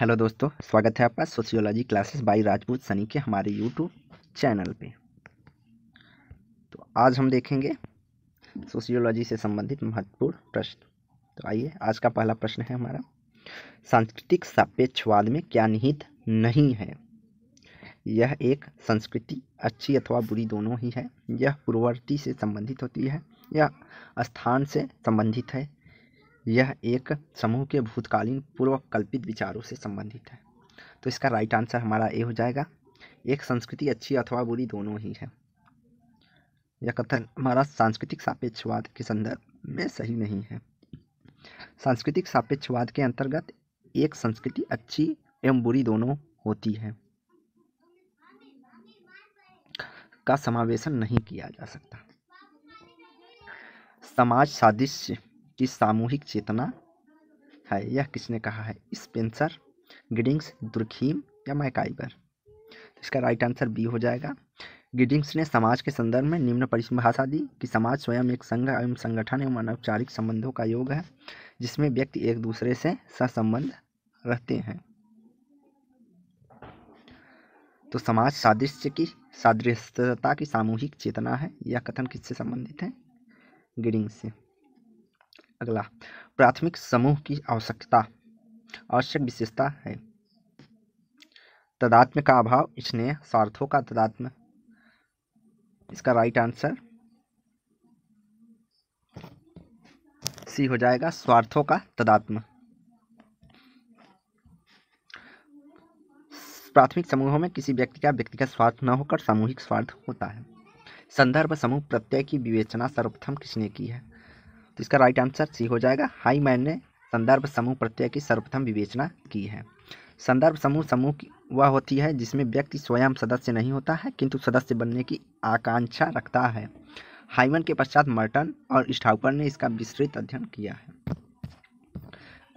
hello दोस्तों स्वागत है आपका sociology classes by Rajput Sunny के हमारे यूट्यूब चैनल पे तो आज हम देखेंगे सोशियोलॉजी से संबंधित महत्वपूर्ण प्रश्न तो आइए आज का पहला प्रश्न है हमारा सांस्कृतिक सापेक्षवाद में क्या निहित नहीं है यह एक संस्कृति अच्छी अथवा बुरी दोनों ही है यह पूर्ववर्ती से संबंधित होती है यह स्थान से संबंधित है यह एक समूह के भूतकालीन पूर्वकल्पित विचारों से संबंधित है तो इसका राइट आंसर हमारा ए हो जाएगा एक संस्कृति अच्छी अथवा बुरी दोनों ही है यह कथन हमारा सांस्कृतिक सापेक्षवाद के संदर्भ में सही नहीं है सांस्कृतिक सापेक्षवाद के अंतर्गत एक संस्कृति अच्छी एवं बुरी दोनों होती है का समावेशन नहीं किया जा सकता समाज सादृश्य कि सामूहिक चेतना है यह किसने कहा है स्पेंसर गिडिंग्स दुर्खीम या मैकाइबर तो इसका राइट आंसर बी हो जाएगा गिडिंग्स ने समाज के संदर्भ में निम्न परिभाषा दी कि समाज स्वयं एक संघ एवं संगठन एवं अनौपचारिक संबंधों का योग है जिसमें व्यक्ति एक दूसरे से सहसंबंध रहते हैं तो समाज सादृश्य की सादृश्यता की सामूहिक चेतना है यह कथन किससे संबंधित है गिडिंग से अगला प्राथमिक समूह की आवश्यकता आवश्यक विशेषता है तदात्म का अभाव इसने स्वार्थों का तदात्म इसका राइट आंसर सी हो जाएगा स्वार्थों का तदात्म प्राथमिक समूहों में किसी व्यक्ति का व्यक्तिगत स्वार्थ न होकर सामूहिक स्वार्थ होता है संदर्भ समूह प्रत्यय की विवेचना सर्वप्रथम किसने की है इसका राइट आंसर सी हो जाएगा हाई मैन ने संदर्भ समूह प्रत्यय की सर्वप्रथम विवेचना की है संदर्भ समूह समूह की वह होती है जिसमें व्यक्ति स्वयं सदस्य नहीं होता है किंतु सदस्य बनने की आकांक्षा रखता है हाइमन के पश्चात मर्टन और स्टाउपर ने इसका विस्तृत अध्ययन किया है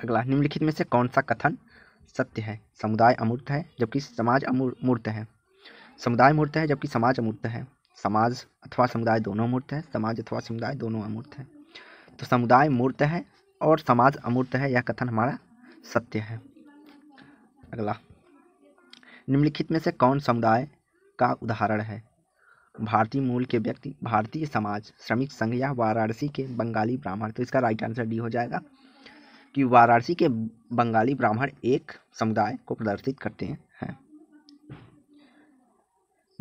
अगला निम्नलिखित में से कौन सा कथन सत्य है समुदाय अमूर्त है जबकि समाज अमूर्त है समुदाय मूर्त है जबकि समाज अमूर्त है समाज अथवा समुदाय दोनों मूर्त है समाज अथवा समुदाय दोनों अमूर्त है तो समुदाय मूर्त है और समाज अमूर्त है यह कथन हमारा सत्य है अगला निम्नलिखित में से कौन समुदाय का उदाहरण है भारतीय मूल के व्यक्ति भारतीय समाज श्रमिक संघ या वाराणसी के बंगाली ब्राह्मण तो इसका राइट आंसर डी हो जाएगा कि वाराणसी के बंगाली ब्राह्मण एक समुदाय को प्रदर्शित करते हैं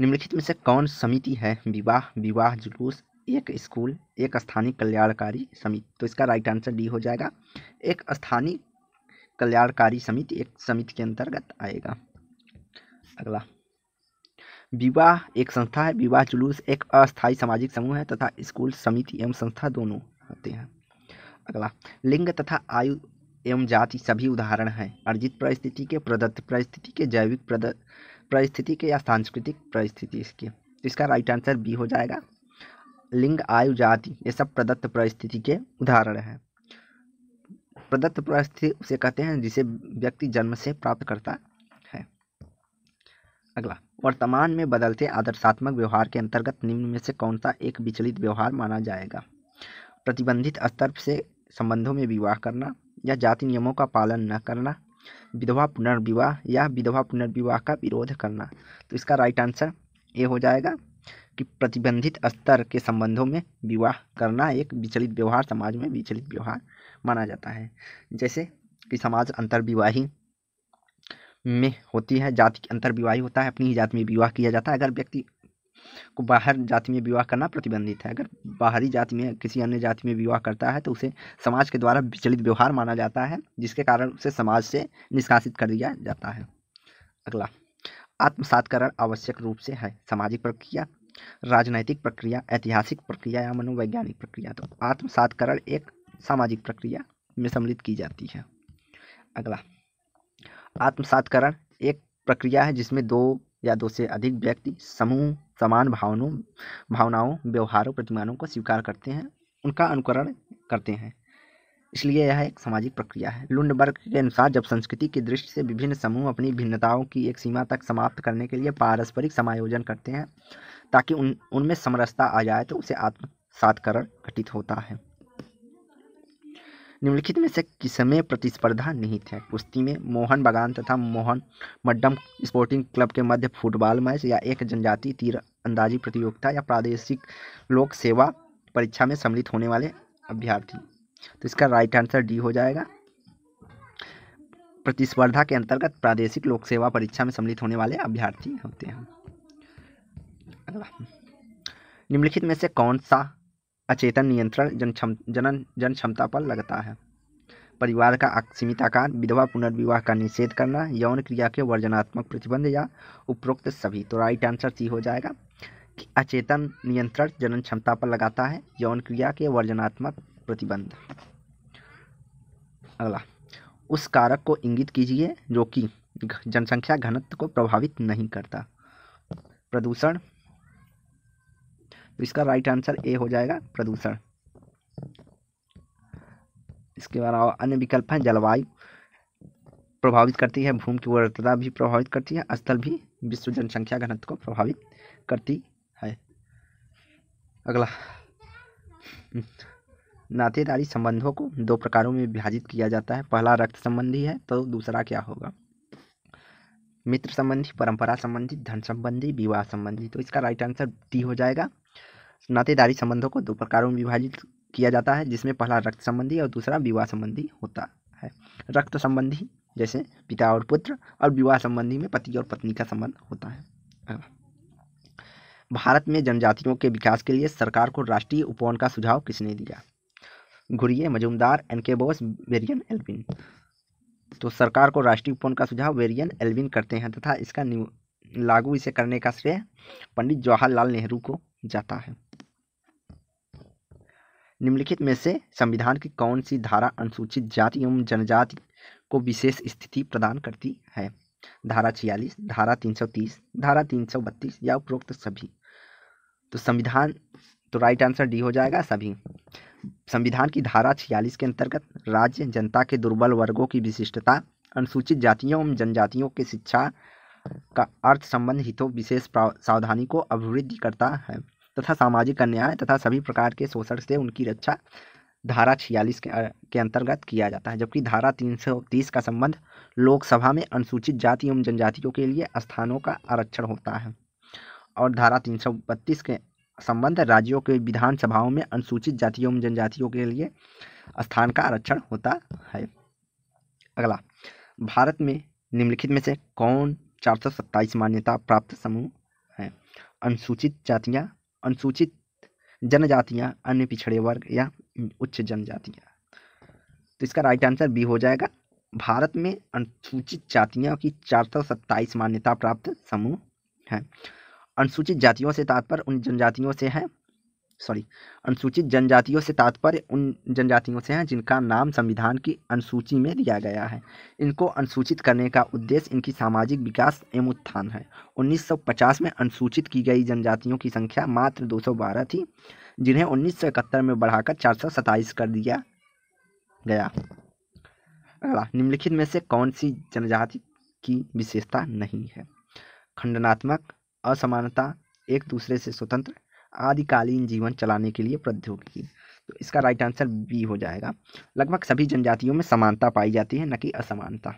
निम्नलिखित में से कौन समिति है विवाह विवाह जुलूस एक स्कूल एक स्थानीय कल्याणकारी समिति तो इसका राइट आंसर डी हो जाएगा एक स्थानीय कल्याणकारी समिति एक समिति के अंतर्गत आएगा अगला विवाह एक संस्था है विवाह जुलूस एक अस्थायी सामाजिक समूह है तथा स्कूल समिति एवं संस्था दोनों होते हैं अगला लिंग तथा आयु एवं जाति सभी उदाहरण हैं अर्जित परिस्थिति के प्रदत्त परिस्थिति के जैविक परिस्थिति के या सांस्कृतिक परिस्थिति इसके तो इसका राइट आंसर बी हो जाएगा लिंग आयु जाति ये सब प्रदत्त परिस्थिति के उदाहरण हैं प्रदत्त परिस्थिति उसे कहते हैं जिसे व्यक्ति जन्म से प्राप्त करता है अगला वर्तमान में बदलते आदर्शात्मक व्यवहार के अंतर्गत निम्न में से कौन सा एक विचलित व्यवहार माना जाएगा प्रतिबंधित स्तर से संबंधों में विवाह करना या जाति नियमों का पालन न करना विधवा पुनर्विवाह या विधवा पुनर्विवाह का विरोध करना तो इसका राइट आंसर ए हो जाएगा कि प्रतिबंधित स्तर के संबंधों में विवाह करना एक विचलित व्यवहार समाज में विचलित व्यवहार माना जाता है जैसे कि समाज अंतर्विवाही में होती है जाति अंतर्विवाही होता है अपनी ही जाति में विवाह किया जाता है अगर व्यक्ति को बाहर जाति में विवाह करना प्रतिबंधित है अगर बाहरी जाति में किसी अन्य जाति में विवाह करता है तो उसे समाज के द्वारा विचलित व्यवहार माना जाता है जिसके कारण उसे समाज से निष्कासित कर दिया जाता है अगला आत्मसातकरण आवश्यक रूप से है सामाजिक प्रक्रिया राजनैतिक प्रक्रिया ऐतिहासिक प्रक्रिया या मनोवैज्ञानिक प्रक्रिया तो आत्मसातकरण एक सामाजिक प्रक्रिया में सम्मिलित की जाती है अगला आत्मसातकरण एक प्रक्रिया है जिसमें दो या दो से अधिक व्यक्ति समूह समान भावनों भावनाओं व्यवहारों प्रतिमानों को स्वीकार करते हैं उनका अनुकरण करते हैं इसलिए यह एक सामाजिक प्रक्रिया है लुंडबर्ग के अनुसार जब संस्कृति की दृष्टि से विभिन्न समूह अपनी भिन्नताओं की एक सीमा तक समाप्त करने के लिए पारस्परिक समायोजन करते हैं ताकि उन उनमें समरसता आ जाए तो उसे आत्मसातकरण घटित होता है निम्नलिखित में से किसमें प्रतिस्पर्धा निहित है कुश्ती में मोहन बगान तथा मोहन मड्डम स्पोर्टिंग क्लब के मध्य फुटबॉल मैच या एक जनजातीय तीर अंदाजी प्रतियोगिता या प्रादेशिक लोक सेवा परीक्षा में सम्मिलित होने वाले अभ्यर्थी तो इसका राइट आंसर डी हो जाएगा प्रतिस्पर्धा के अंतर्गत प्रादेशिक लोक सेवा परीक्षा में सम्मिलित होने वाले अभ्यर्थी होते हैं निम्नलिखित में से कौन सा अचेतन नियंत्रण जन क्षम जनन जन क्षमता पर लगता है परिवार का सीमित आकार विधवा पुनर्विवाह का निषेध करना यौन क्रिया के वर्जनात्मक प्रतिबंध या उपरोक्त सभी तो राइट आंसर सी हो जाएगा कि अचेतन नियंत्रण जनन क्षमता पर लगाता है यौन क्रिया के वर्जनात्मक प्रतिबंध अगला उस कारक को इंगित कीजिए जो कि जनसंख्या घनत्व को प्रभावित नहीं करता प्रदूषण तो इसका राइट आंसर ए हो जाएगा प्रदूषण इसके अलावा अन्य विकल्प हैं जलवायु प्रभावित करती है भूमि की उर्वरता भी प्रभावित करती है स्थल भी विश्व जनसंख्या घनत्व को प्रभावित करती है अगला नातेदारी संबंधों को दो प्रकारों में विभाजित किया जाता है पहला रक्त संबंधी है तो दूसरा क्या होगा मित्र संबंधी परंपरा संबंधी धन संबंधी विवाह संबंधी तो इसका राइट आंसर डी हो जाएगा नातेदारी संबंधों को दो प्रकारों में विभाजित किया जाता है जिसमें पहला रक्त संबंधी और दूसरा विवाह संबंधी होता है रक्त संबंधी जैसे पिता और पुत्र और विवाह संबंधी में पति और पत्नी का संबंध होता है भारत में जनजातियों के विकास के लिए सरकार को राष्ट्रीय उपवन का सुझाव किसने दिया Ghurye Majumdar NK Bose Verrier Elwin तो सरकार को राष्ट्रीय उपवन का सुझाव वेरियन एल्विन करते हैं तथा इसका लागू इसे करने का श्रेय पंडित जवाहरलाल नेहरू को जाता है निम्नलिखित में से संविधान की कौन सी धारा अनुसूचित जाति एवं जनजाति को विशेष स्थिति प्रदान करती है धारा छियालीस धारा तीन सौ तीस धारा तीन सौ बत्तीस या उपरोक्त सभी तो संविधान तो राइट आंसर डी हो जाएगा सभी संविधान की धारा छियालीस के अंतर्गत राज्य जनता के दुर्बल वर्गों की विशिष्टता अनुसूचित जातियों एवं जनजातियों के शिक्षा का अर्थ संबंध हितों विशेष सावधानी को अभिवृद्धि करता है तथा सामाजिक अन्याय तथा सभी प्रकार के शोषण से उनकी रक्षा धारा छियालीस के, के अंतर्गत किया जाता है जबकि धारा तीन सौ तीस का संबंध लोकसभा में अनुसूचित जाति एवं जनजातियों के लिए स्थानों का आरक्षण होता है और धारा तीन सौ बत्तीस के संबंध राज्यों के विधानसभाओं में अनुसूचित जातियों एवं जनजातियों के लिए स्थान का आरक्षण होता है अगला भारत में निम्नलिखित में से कौन चार सौ सत्ताईस मान्यता प्राप्त समूह है अनुसूचित जातियाँ अनुसूचित जनजातियाँ अन्य पिछड़े वर्ग या उच्च जनजातियाँ तो इसका राइट आंसर बी हो जाएगा भारत में अनुसूचित जातियों की चार सौ सत्ताईस मान्यता प्राप्त समूह हैं अनुसूचित जातियों से तात्पर्य उन जनजातियों से है सॉरी अनुसूचित जनजातियों से तात्पर्य उन जनजातियों से हैं जिनका नाम संविधान की अनुसूची में दिया गया है इनको अनुसूचित करने का उद्देश्य इनकी सामाजिक विकास एवं उत्थान है 1950 में अनुसूचित की गई जनजातियों की संख्या मात्र 212 थी जिन्हें 1971 में बढ़ाकर चार कर दिया गया अगला निम्नलिखित में से कौन सी जनजाति की विशेषता नहीं है खंडनात्मक असमानता एक दूसरे से स्वतंत्र आदिकालीन जीवन चलाने के लिए प्रौद्योगिकी तो इसका राइट आंसर बी हो जाएगा लगभग सभी जनजातियों में समानता पाई जाती है न कि असमानता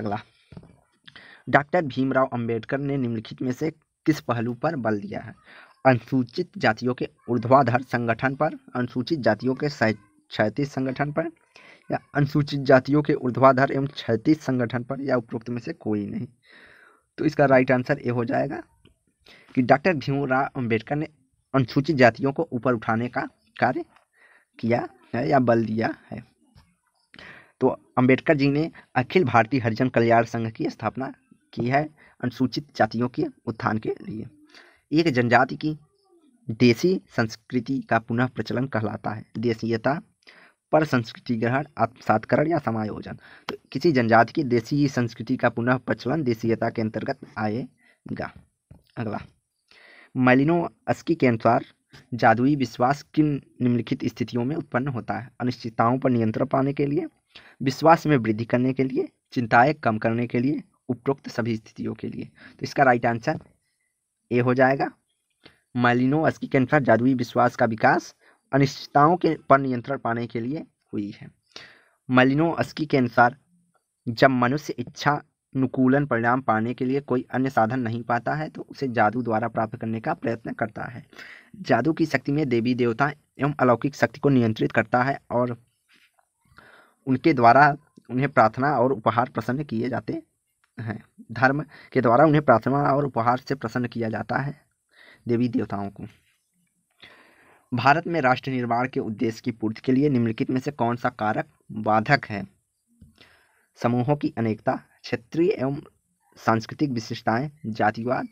अगला डॉक्टर भीमराव अंबेडकर ने निम्नलिखित में से किस पहलू पर बल दिया है अनुसूचित जातियों के ऊर्ध्वाधर संगठन पर अनुसूचित जातियों के क्षैतिज संगठन पर या अनुसूचित जातियों के ऊर्ध्वाधर एवं क्षैतिज संगठन पर या उपरोक्त में से कोई नहीं तो इसका राइट आंसर ए हो जाएगा कि डॉक्टर भीमराव अम्बेडकर ने अनुसूचित जातियों को ऊपर उठाने का कार्य किया है या बल दिया है तो अंबेडकर जी ने अखिल भारतीय हरिजन कल्याण संघ की स्थापना की है अनुसूचित जातियों के उत्थान के लिए एक जनजाति की देसी संस्कृति का पुनः प्रचलन कहलाता है देसीयता पर संस्कृति ग्रहण आत्मसातकरण या समायोजन तो किसी जनजाति की देसी संस्कृति का पुनः प्रचलन देशीयता के अंतर्गत आएगा अगला मैलिनो अस्की के अनुसार जादुई विश्वास किन निम्नलिखित स्थितियों में उत्पन्न होता है अनिश्चितताओं पर नियंत्रण पाने के लिए विश्वास में वृद्धि करने के लिए चिंताएं कम करने के लिए उपरोक्त सभी स्थितियों के लिए तो इसका राइट आंसर ए हो जाएगा मालिनो अस्की के अनुसार जादुई विश्वास का विकास अनिश्चितताओं के पर नियंत्रण पाने के लिए हुई है मलिनो अस्की के अनुसार जब मनुष्य इच्छा अनुकूलन परिणाम पाने के लिए कोई अन्य साधन नहीं पाता है तो उसे जादू द्वारा प्राप्त करने का प्रयत्न करता है जादू की शक्ति में देवी देवता एवं अलौकिक शक्ति को नियंत्रित करता है और उनके द्वारा उन्हें प्रार्थना और उपहार प्रसन्न किए जाते हैं धर्म के द्वारा उन्हें प्रार्थना और उपहार से प्रसन्न किया जाता है देवी देवताओं को भारत में राष्ट्र निर्माण के उद्देश्य की पूर्ति के लिए निम्नलिखित में से कौन सा कारक बाधक है समूहों की अनेकता क्षेत्रीय एवं सांस्कृतिक विशेषताएं जातिवाद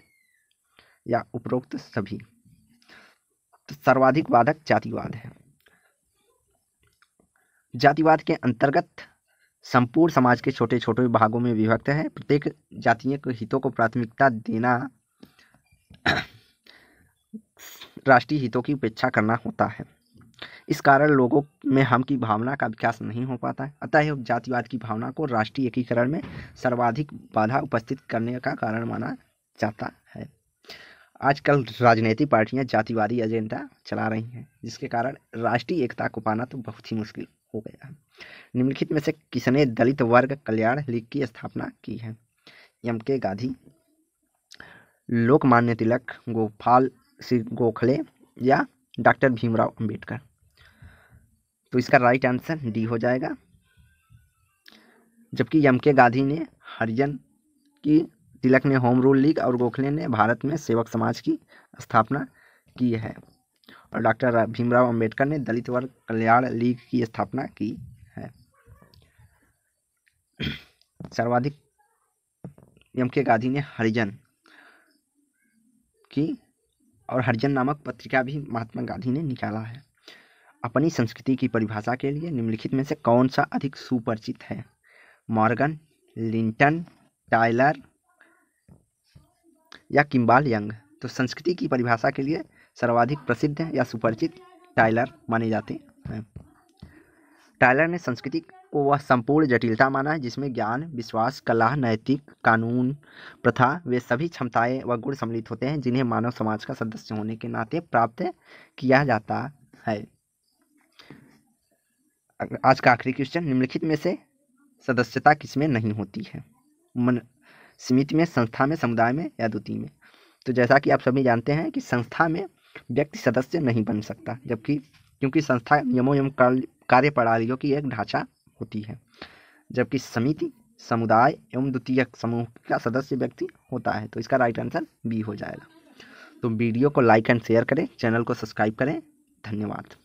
या उपरोक्त सभी तो सर्वाधिक बाधक जातिवाद है जातिवाद के अंतर्गत संपूर्ण समाज के छोटे छोटे भागों में विभक्त है प्रत्येक जातीय हितों को प्राथमिकता देना राष्ट्रीय हितों की उपेक्षा करना होता है इस कारण लोगों में हम की भावना का विकास नहीं हो पाता है अतः जातिवाद की भावना को राष्ट्रीय एकीकरण में सर्वाधिक बाधा उपस्थित करने का कारण माना जाता है आजकल राजनीतिक पार्टियां जातिवादी एजेंडा चला रही हैं जिसके कारण राष्ट्रीय एकता को पाना तो बहुत ही मुश्किल हो गया है निम्नलिखित में से किसने दलित वर्ग कल्याण लीग की स्थापना की है एम के गांधी लोकमान्य तिलक गोपाल श्री गोखले या डॉक्टर भीमराव अंबेडकर तो इसका राइट आंसर डी हो जाएगा जबकि एम के गांधी ने हरिजन की तिलक ने होम रूल लीग और गोखले ने भारत में सेवक समाज की स्थापना की है और डॉक्टर भीमराव अंबेडकर ने दलित वर्ग कल्याण लीग की स्थापना की है सर्वाधिक एम के गांधी ने हरिजन की और हरिजन नामक पत्रिका भी महात्मा गांधी ने निकाला है अपनी संस्कृति की परिभाषा के लिए निम्नलिखित में से कौन सा अधिक सुपरिचित है मॉर्गन लिंटन टाइलर या किम्बाल यंग तो संस्कृति की परिभाषा के लिए सर्वाधिक प्रसिद्ध या सुपरिचित टाइलर माने जाते हैं टायलर ने संस्कृति को वह संपूर्ण जटिलता माना जिसमें ज्ञान विश्वास कला नैतिक कानून प्रथा वे सभी क्षमताएं व गुण सम्मिलित होते हैं जिन्हें मानव समाज का सदस्य होने के नाते प्राप्त किया जाता है आज का आखिरी क्वेश्चन निम्नलिखित में से सदस्यता किसमें नहीं होती है मन समिति में संस्था में समुदाय में या द्वितीय में तो जैसा कि आप सभी जानते हैं कि संस्था में व्यक्ति सदस्य नहीं बन सकता जबकि क्योंकि संस्था नियमों एवं कार्य प्रणालियों की एक ढांचा होती है जबकि समिति समुदाय एवं द्वितीय समूह का सदस्य व्यक्ति होता है तो इसका राइट आंसर बी हो जाएगा तो वीडियो को लाइक एंड शेयर करें चैनल को सब्सक्राइब करें धन्यवाद